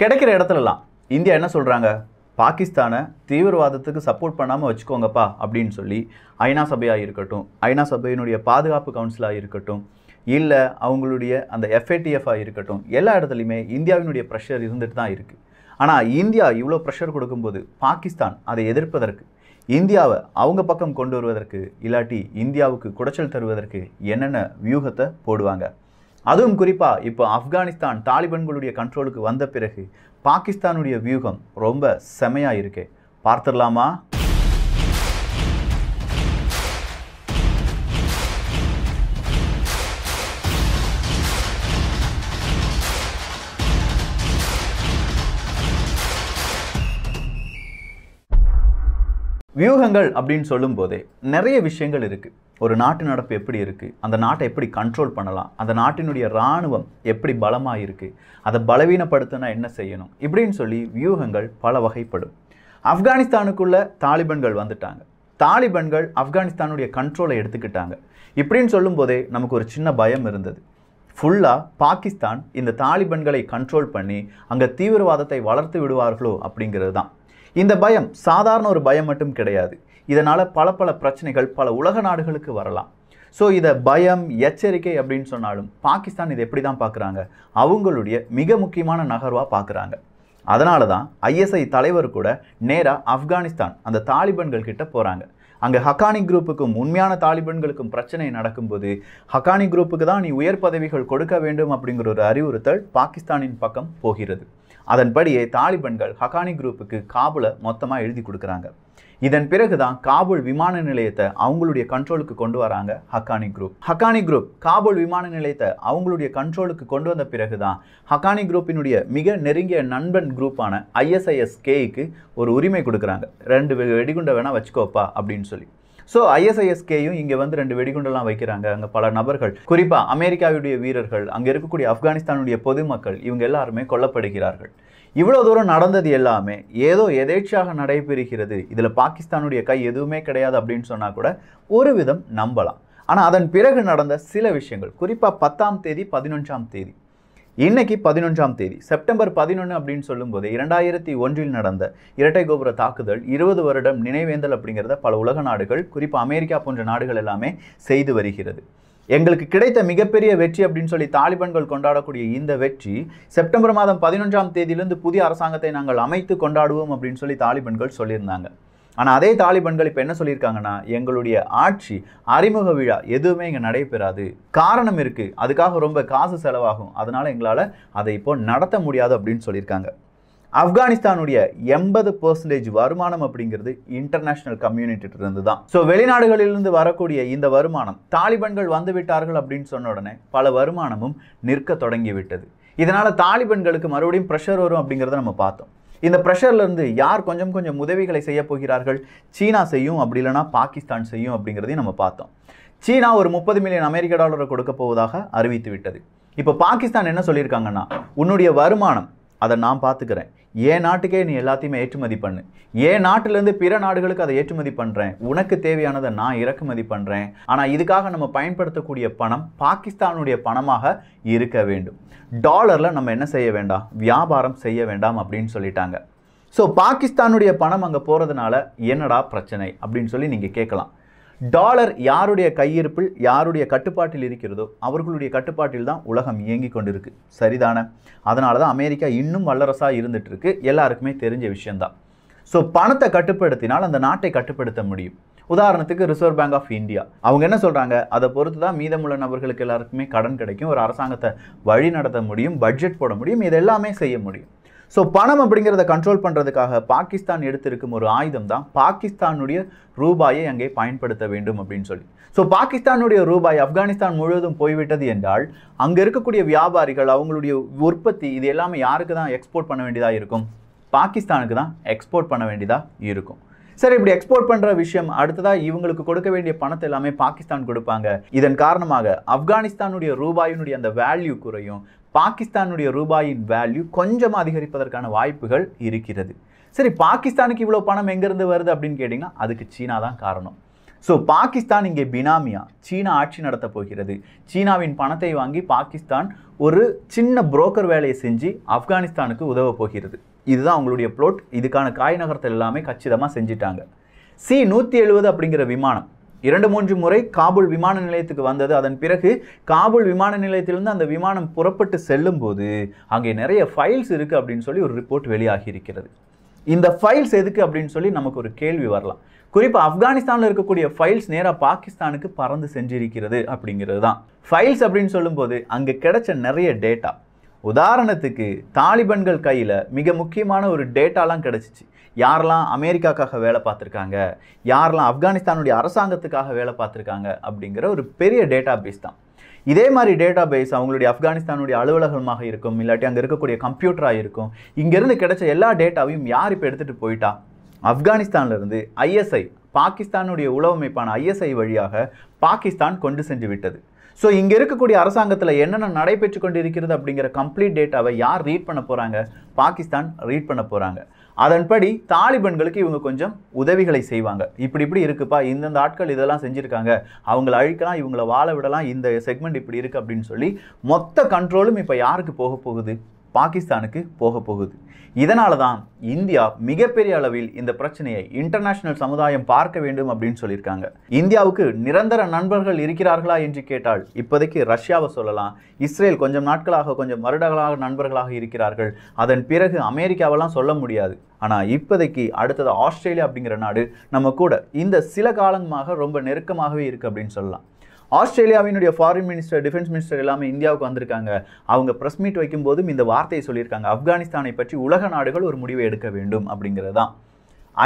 கிடைக்கிற இடத்துலலாம் இந்தியா என்ன சொல்கிறாங்க பாகிஸ்தானை தீவிரவாதத்துக்கு சப்போர்ட் பண்ணாமல் வச்சுக்கோங்கப்பா அப்படின்னு சொல்லி ஐநா சபையாக இருக்கட்டும் ஐநா சபையினுடைய பாதுகாப்பு கவுன்சிலாக இருக்கட்டும் இல்லை அவங்களுடைய அந்த எஃப்ஏடிஎஃபாக இருக்கட்டும் எல்லா இடத்துலையுமே இந்தியாவினுடைய ப்ரெஷர் இருந்துட்டு தான் இருக்குது ஆனால் இந்தியா இவ்வளோ ப்ரெஷர் கொடுக்கும்போது பாகிஸ்தான் அதை எதிர்ப்பதற்கு இந்தியாவை அவங்க பக்கம் கொண்டு வருவதற்கு இல்லாட்டி இந்தியாவுக்கு குடைச்சல் தருவதற்கு என்னென்ன வியூகத்தை போடுவாங்க அதுவும் குறிப்பாக இப்போ ஆப்கானிஸ்தான் தாலிபான்களுடைய கண்ட்ரோலுக்கு வந்த பிறகு பாகிஸ்தானுடைய வியூகம் ரொம்ப செமையாக இருக்கு பார்த்துடலாமா வியூகங்கள் அப்படின்னு சொல்லும்போதே நிறைய விஷயங்கள் இருக்குது ஒரு நாட்டு நடப்பு எப்படி இருக்குது அந்த நாட்டை எப்படி கண்ட்ரோல் பண்ணலாம் அந்த நாட்டினுடைய இராணுவம் எப்படி பலமாக இருக்குது அதை பலவீனப்படுத்தினா என்ன செய்யணும் இப்படின்னு சொல்லி வியூகங்கள் பல வகைப்படும் ஆப்கானிஸ்தானுக்குள்ள தாலிபன்கள் வந்துட்டாங்க தாலிபன்கள் ஆப்கானிஸ்தானுடைய கண்ட்ரோலை எடுத்துக்கிட்டாங்க இப்படின்னு சொல்லும்போதே நமக்கு ஒரு சின்ன பயம் இருந்தது ஃபுல்லாக பாகிஸ்தான் இந்த தாலிபன்களை கண்ட்ரோல் பண்ணி அங்கே தீவிரவாதத்தை வளர்த்து விடுவார்களோ அப்படிங்கிறது தான் இந்த பயம் சாதாரண ஒரு பயம் மட்டும் கிடையாது இதனால் பல பல பிரச்சனைகள் பல உலக நாடுகளுக்கு வரலாம் ஸோ இதை பயம் எச்சரிக்கை அப்படின்னு சொன்னாலும் பாகிஸ்தான் இதை எப்படி தான் பார்க்குறாங்க அவங்களுடைய மிக முக்கியமான நகர்வாக பார்க்குறாங்க அதனால தான் ஐஎஸ்ஐ தலைவர் கூட நேராக ஆப்கானிஸ்தான் அந்த தாலிபன்கள் கிட்ட போகிறாங்க அங்கே ஹக்கானி குரூப்புக்கும் உண்மையான தாலிபன்களுக்கும் பிரச்சனை நடக்கும்போது ஹக்கானி குரூப்புக்கு தான் நீ உயர் பதவிகள் கொடுக்க வேண்டும் அப்படிங்கிற ஒரு அறிவுறுத்தல் பாகிஸ்தானின் பக்கம் போகிறது அதன்படியே தாலிபன்கள் ஹக்கானி குரூப்புக்கு காபுல மொத்தமாக எழுதி கொடுக்குறாங்க இதன் பிறகுதான் காபூல் விமான நிலையத்தை அவங்களுடைய கண்ட்ரோலுக்கு கொண்டு வராங்க ஹக்கானி குரூப் ஹக்கானி குரூப் காபூல் விமான நிலையத்தை அவங்களுடைய கண்ட்ரோலுக்கு கொண்டு வந்த பிறகுதான் ஹக்கானி குரூப்பினுடைய மிக நெருங்கிய நண்பன் குரூப்பான ஐஎஸ்ஐஎஸ் கேக்கு ஒரு உரிமை கொடுக்குறாங்க ரெண்டு வெடிகுண்டை வேணால் வச்சுக்கோப்பா அப்படின்னு சொல்லி ஸோ ஐஎஸ்ஐஎஸ்கேயும் இங்கே வந்து ரெண்டு வெடிகுண்டெல்லாம் வைக்கிறாங்க அங்கே பல நபர்கள் குறிப்பாக அமெரிக்காவுடைய வீரர்கள் அங்கே இருக்கக்கூடிய ஆப்கானிஸ்தானுடைய பொதுமக்கள் இவங்க எல்லாருமே கொல்லப்படுகிறார்கள் இவ்வளோ தூரம் நடந்தது எல்லாமே ஏதோ எதேச்சாக நடைபெறுகிறது இதில் பாகிஸ்தானுடைய கை எதுவுமே கிடையாது அப்படின்னு சொன்னால் கூட ஒரு விதம் நம்பலாம் ஆனால் அதன் பிறகு நடந்த சில விஷயங்கள் குறிப்பாக பத்தாம் தேதி பதினொன்றாம் தேதி இன்னைக்கு பதினொன்றாம் தேதி செப்டம்பர் பதினொன்று அப்படின்னு சொல்லும்போது இரண்டாயிரத்தி ஒன்றில் நடந்த இரட்டை கோபுர தாக்குதல் இருபது வருடம் நினைவேந்தல் அப்படிங்கிறத பல உலக நாடுகள் குறிப்பாக அமெரிக்கா போன்ற நாடுகள் எல்லாமே செய்து வருகிறது எங்களுக்கு கிடைத்த மிகப்பெரிய வெற்றி அப்படின்னு சொல்லி தாலிபான்கள் கொண்டாடக்கூடிய இந்த வெற்றி செப்டம்பர் மாதம் பதினொன்றாம் தேதியிலிருந்து புதிய அரசாங்கத்தை நாங்கள் அமைத்து கொண்டாடுவோம் அப்படின்னு சொல்லி தாலிபான்கள் சொல்லியிருந்தாங்க ஆனால் அதே தாலிபான்கள் இப்போ என்ன சொல்லியிருக்காங்கன்னா எங்களுடைய ஆட்சி அறிமுக விழா எதுவுமே இங்கே நடைபெறாது காரணம் இருக்குது அதுக்காக ரொம்ப காசு செலவாகும் அதனால் எங்களால் அதை இப்போ நடத்த முடியாது அப்படின்னு சொல்லியிருக்காங்க ஆப்கானிஸ்தானுடைய எண்பது பர்சன்டேஜ் வருமானம் அப்படிங்கிறது இன்டர்நேஷனல் கம்யூனிட்டிட்டு இருந்து தான் ஸோ வெளிநாடுகளிலிருந்து வரக்கூடிய இந்த வருமானம் தாலிபன்கள் வந்துவிட்டார்கள் அப்படின்னு சொன்ன உடனே பல வருமானமும் நிற்க தொடங்கிவிட்டது இதனால் தாலிபன்களுக்கு மறுபடியும் ப்ரெஷர் வரும் அப்படிங்கிறத நம்ம பார்த்தோம் இந்த ப்ரெஷர்லேருந்து யார் கொஞ்சம் கொஞ்சம் உதவிகளை செய்ய போகிறார்கள் சீனா செய்யும் அப்படி இல்லைன்னா பாகிஸ்தான் செய்யும் அப்படிங்கிறதையும் நம்ம பார்த்தோம் சீனா ஒரு முப்பது மில்லியன் அமெரிக்க டாலரை கொடுக்க போவதாக அறிவித்து விட்டது இப்போ பாகிஸ்தான் என்ன சொல்லியிருக்காங்கன்னா உன்னுடைய வருமானம் அதை நான் பார்த்துக்கிறேன் ஏன் நாட்டுக்கே நீ எல்லாத்தையுமே ஏற்றுமதி பண்ணு ஏன் நாட்டிலேருந்து பிற நாடுகளுக்கு அதை ஏற்றுமதி பண்ணுறேன் உனக்கு தேவையானதை நான் இறக்குமதி பண்ணுறேன் ஆனால் இதுக்காக நம்ம பயன்படுத்தக்கூடிய பணம் பாகிஸ்தானுடைய பணமாக இருக்க வேண்டும் டாலரில் நம்ம என்ன செய்ய வேண்டாம் வியாபாரம் செய்ய வேண்டாம் அப்படின்னு சொல்லிட்டாங்க ஸோ பாகிஸ்தானுடைய பணம் அங்கே போகிறதுனால என்னடா பிரச்சனை அப்படின்னு சொல்லி நீங்கள் கேட்கலாம் டாலர் யாருடைய கையிருப்பில் யாருடைய கட்டுப்பாட்டில் இருக்கிறதோ அவர்களுடைய கட்டுப்பாட்டில் தான் உலகம் இயங்கி கொண்டிருக்கு சரிதான அதனால தான் அமெரிக்கா இன்னும் வல்லரசாக இருந்துகிட்ருக்கு எல்லாருக்குமே தெரிஞ்ச விஷயந்தான் ஸோ பணத்தை கட்டுப்படுத்தினால் அந்த நாட்டை கட்டுப்படுத்த முடியும் உதாரணத்துக்கு ரிசர்வ் பேங்க் ஆஃப் இந்தியா அவங்க என்ன சொல்கிறாங்க அதை பொறுத்து தான் மீதமுள்ள நபர்களுக்கு எல்லாருக்குமே கடன் கிடைக்கும் ஒரு அரசாங்கத்தை வழி நடத்த முடியும் பட்ஜெட் போட முடியும் இது எல்லாமே செய்ய முடியும் ஸோ பணம் அப்படிங்கிறத கண்ட்ரோல் பண்ணுறதுக்காக பாகிஸ்தான் எடுத்திருக்கும் ஒரு ஆயுதம் தான் பாகிஸ்தானுடைய ரூபாயை அங்கே பயன்படுத்த வேண்டும் அப்படின்னு சொல்லி ஸோ பாகிஸ்தானுடைய ரூபாய் ஆப்கானிஸ்தான் முழுவதும் போய்விட்டது என்றால் அங்கே இருக்கக்கூடிய வியாபாரிகள் அவங்களுடைய உற்பத்தி இது எல்லாமே யாருக்கு தான் எக்ஸ்போர்ட் பண்ண வேண்டியதாக இருக்கும் பாகிஸ்தானுக்கு தான் எக்ஸ்போர்ட் பண்ண வேண்டியதாக இருக்கும் சரி இப்படி எக்ஸ்போர்ட் பண்ணுற விஷயம் அடுத்ததாக இவங்களுக்கு கொடுக்க வேண்டிய பணத்தை எல்லாமே பாகிஸ்தான் கொடுப்பாங்க இதன் காரணமாக ஆப்கானிஸ்தானுடைய ரூபாயினுடைய அந்த வேல்யூ குறையும் பாகிஸ்தானுடைய ரூபாயின் வேல்யூ கொஞ்சமாக அதிகரிப்பதற்கான வாய்ப்புகள் இருக்கிறது சரி பாகிஸ்தானுக்கு இவ்வளோ பணம் எங்கேருந்து வருது அப்படின்னு கேட்டிங்கன்னா அதுக்கு சீனா தான் காரணம் ஸோ பாகிஸ்தான் இங்கே பினாமியா சீனா ஆட்சி நடத்த போகிறது சீனாவின் பணத்தை வாங்கி பாகிஸ்தான் ஒரு சின்ன புரோக்கர் வேலையை செஞ்சு ஆப்கானிஸ்தானுக்கு உதவ போகிறது இதுதான் அவங்களுடைய ப்ளோட் இதுக்கான காய் நகரத்தில் எல்லாமே கச்சிதமாக செஞ்சிட்டாங்க சி நூற்றி எழுபது அப்படிங்கிற விமானம் இரண்டு மூன்று முறை காபூல் விமான நிலையத்துக்கு வந்தது அதன் பிறகு காபூல் விமான நிலையத்திலிருந்து அந்த விமானம் புறப்பட்டு செல்லும்போது அங்கே நிறைய ஃபைல்ஸ் இருக்குது அப்படின்னு சொல்லி ஒரு ரிப்போர்ட் வெளியாகி இருக்கிறது இந்த ஃபைல்ஸ் எதுக்கு அப்படின்னு சொல்லி நமக்கு ஒரு கேள்வி வரலாம் குறிப்பாக ஆப்கானிஸ்தானில் இருக்கக்கூடிய ஃபைல்ஸ் நேராக பாகிஸ்தானுக்கு பறந்து செஞ்சிருக்கிறது அப்படிங்கிறது தான் ஃபைல்ஸ் அப்படின்னு சொல்லும்போது அங்கே கிடைச்ச நிறைய டேட்டா உதாரணத்துக்கு தாலிபன்கள் கையில் மிக முக்கியமான ஒரு டேட்டாலாம் கிடச்சிச்சு யாரெல்லாம் அமெரிக்காக்காக வேலை பார்த்துருக்காங்க யாரெல்லாம் ஆப்கானிஸ்தானுடைய அரசாங்கத்துக்காக வேலை பார்த்துருக்காங்க அப்படிங்கிற ஒரு பெரிய டேட்டா பேஸ் தான் இதே மாதிரி டேட்டா பேஸ் அவங்களுடைய ஆப்கானிஸ்தானுடைய அலுவலகமாக இருக்கும் இல்லாட்டி அங்கே இருக்கக்கூடிய கம்ப்யூட்டராக இருக்கும் இங்கேருந்து கிடைச்ச எல்லா டேட்டாவையும் யார் இப்போ எடுத்துகிட்டு போயிட்டா ஆப்கானிஸ்தான்லேருந்து ஐஎஸ்ஐ பாகிஸ்தானுடைய உளவமைப்பான ஐஎஸ்ஐ வழியாக பாகிஸ்தான் கொண்டு சென்று விட்டது ஸோ இங்கே இருக்கக்கூடிய அரசாங்கத்தில் என்னென்ன நடைபெற்று கொண்டு இருக்கிறது அப்படிங்கிற கம்ப்ளீட் டேட்டாவை யார் ரீட் பண்ண போகிறாங்க பாகிஸ்தான் ரீட் பண்ண போகிறாங்க அதன்படி தாலிபன்களுக்கு இவங்க கொஞ்சம் உதவிகளை செய்வாங்க இப்படி இப்படி இருக்குப்பா இந்தந்த ஆட்கள் இதெல்லாம் செஞ்சுருக்காங்க அவங்கள அழிக்கலாம் இவங்கள வாழ விடலாம் இந்த செக்மெண்ட் இப்படி இருக்குது அப்படின்னு சொல்லி மொத்த கண்ட்ரோலும் இப்போ யாருக்கு போக போகுது பாகிஸ்தானுக்கு போக போகுது இதனால தான் இந்தியா மிகப்பெரிய அளவில் இந்த பிரச்சனையை இன்டர்நேஷனல் சமுதாயம் பார்க்க வேண்டும் அப்படின்னு சொல்லியிருக்காங்க இந்தியாவுக்கு நிரந்தர நண்பர்கள் இருக்கிறார்களா என்று கேட்டால் இப்போதைக்கு ரஷ்யாவை சொல்லலாம் இஸ்ரேல் கொஞ்சம் நாட்களாக கொஞ்சம் வருடங்களாக நண்பர்களாக இருக்கிறார்கள் அதன் பிறகு அமெரிக்காவெல்லாம் சொல்ல முடியாது ஆனால் இப்போதைக்கு அடுத்தது ஆஸ்திரேலியா அப்படிங்கிற நாடு நம்ம கூட இந்த சில காலமாக ரொம்ப நெருக்கமாகவே இருக்குது அப்படின்னு சொல்லலாம் ஆஸ்திரேலியாவினுடைய ஃபாரின் மினிஸ்டர் டிஃபென்ஸ் மினிஸ்டர் எல்லாமே இந்தியாவுக்கு வந்திருக்காங்க அவங்க ப்ரெஸ் மீட் வைக்கும்போதும் இந்த வார்த்தையை சொல்லியிருக்காங்க ஆப்கானிஸ்தானை பற்றி உலக நாடுகள் ஒரு முடிவை எடுக்க வேண்டும் அப்படிங்கிறதான்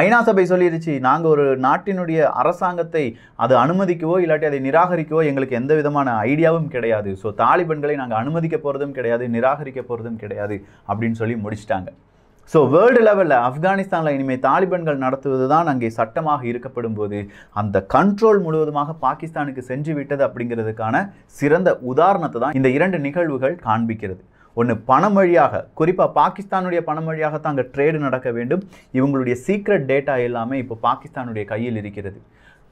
ஐநா சபை சொல்லிடுச்சு நாங்கள் ஒரு நாட்டினுடைய அரசாங்கத்தை அது அனுமதிக்கவோ இல்லாட்டி அதை நிராகரிக்கவோ எங்களுக்கு எந்த விதமான ஐடியாவும் கிடையாது ஸோ தாலிபன்களை நாங்கள் அனுமதிக்க போகிறதும் கிடையாது நிராகரிக்க போகிறதும் கிடையாது அப்படின்னு சொல்லி முடிச்சிட்டாங்க ஸோ வேர்ல்டு லெவலில் ஆப்கானிஸ்தானில் இனிமேல் தாலிபான்கள் நடத்துவது தான் அங்கே சட்டமாக இருக்கப்படும் போது அந்த கண்ட்ரோல் முழுவதுமாக பாகிஸ்தானுக்கு சென்று விட்டது அப்படிங்கிறதுக்கான சிறந்த உதாரணத்தை தான் இந்த இரண்டு நிகழ்வுகள் காண்பிக்கிறது ஒன்று பணம் வழியாக குறிப்பாக பாகிஸ்தானுடைய பணம் வழியாக தான் அங்கே ட்ரேடு நடக்க வேண்டும் இவங்களுடைய சீக்ரெட் டேட்டா எல்லாமே இப்போ பாகிஸ்தானுடைய கையில் இருக்கிறது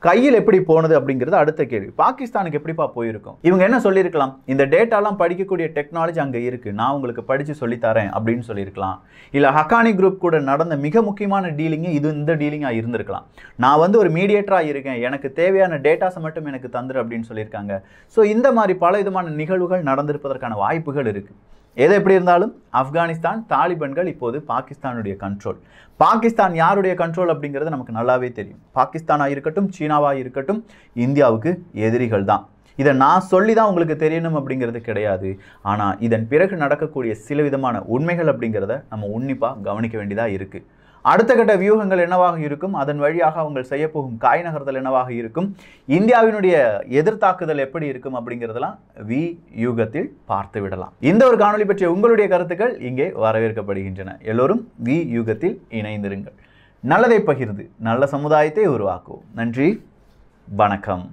கையில் எப்படி போனது அப்படிங்கிறது அடுத்த கேள்வி பாகிஸ்தானுக்கு எப்படிப்பா போயிருக்கும் இவங்க என்ன சொல்லியிருக்கலாம் இந்த டேட்டாலாம் படிக்கக்கூடிய டெக்னாலஜி அங்கே இருக்குது நான் உங்களுக்கு படித்து சொல்லித்தரேன் அப்படின்னு சொல்லியிருக்கலாம் இல்லை ஹக்கானி குரூப் கூட நடந்த மிக முக்கியமான டீலிங்கு இது இந்த டீலிங்காக இருந்திருக்கலாம் நான் வந்து ஒரு மீடியேட்டராக இருக்கேன் எனக்கு தேவையான டேட்டாஸை மட்டும் எனக்கு தந்துரு அப்படின்னு சொல்லியிருக்காங்க ஸோ இந்த மாதிரி பல விதமான நிகழ்வுகள் நடந்திருப்பதற்கான வாய்ப்புகள் இருக்குது எது எப்படி இருந்தாலும் ஆப்கானிஸ்தான் தாலிபன்கள் இப்போது பாகிஸ்தானுடைய கண்ட்ரோல் பாகிஸ்தான் யாருடைய கண்ட்ரோல் அப்படிங்கிறது நமக்கு நல்லாவே தெரியும் பாகிஸ்தானாக இருக்கட்டும் சீனாவாக இருக்கட்டும் இந்தியாவுக்கு எதிரிகள் தான் இதை நான் சொல்லி தான் உங்களுக்கு தெரியணும் அப்படிங்கிறது கிடையாது ஆனால் இதன் பிறகு நடக்கக்கூடிய சில விதமான உண்மைகள் அப்படிங்கிறத நம்ம உன்னிப்பாக கவனிக்க வேண்டியதாக இருக்குது அடுத்த கட்ட வியூகங்கள் என்னவாக இருக்கும் அதன் வழியாக அவங்கள் செய்யப்போகும் காய் நகர்தல் என்னவாக இருக்கும் இந்தியாவினுடைய எதிர்த்தாக்குதல் எப்படி இருக்கும் அப்படிங்கிறதெல்லாம் வி யூகத்தில் பார்த்து விடலாம் இந்த ஒரு காணொலி பற்றிய உங்களுடைய கருத்துக்கள் இங்கே வரவேற்கப்படுகின்றன எல்லோரும் வி யூகத்தில் இணைந்திருங்கள் நல்லதை பகிர்ந்து நல்ல சமுதாயத்தை உருவாக்குவோம் நன்றி வணக்கம்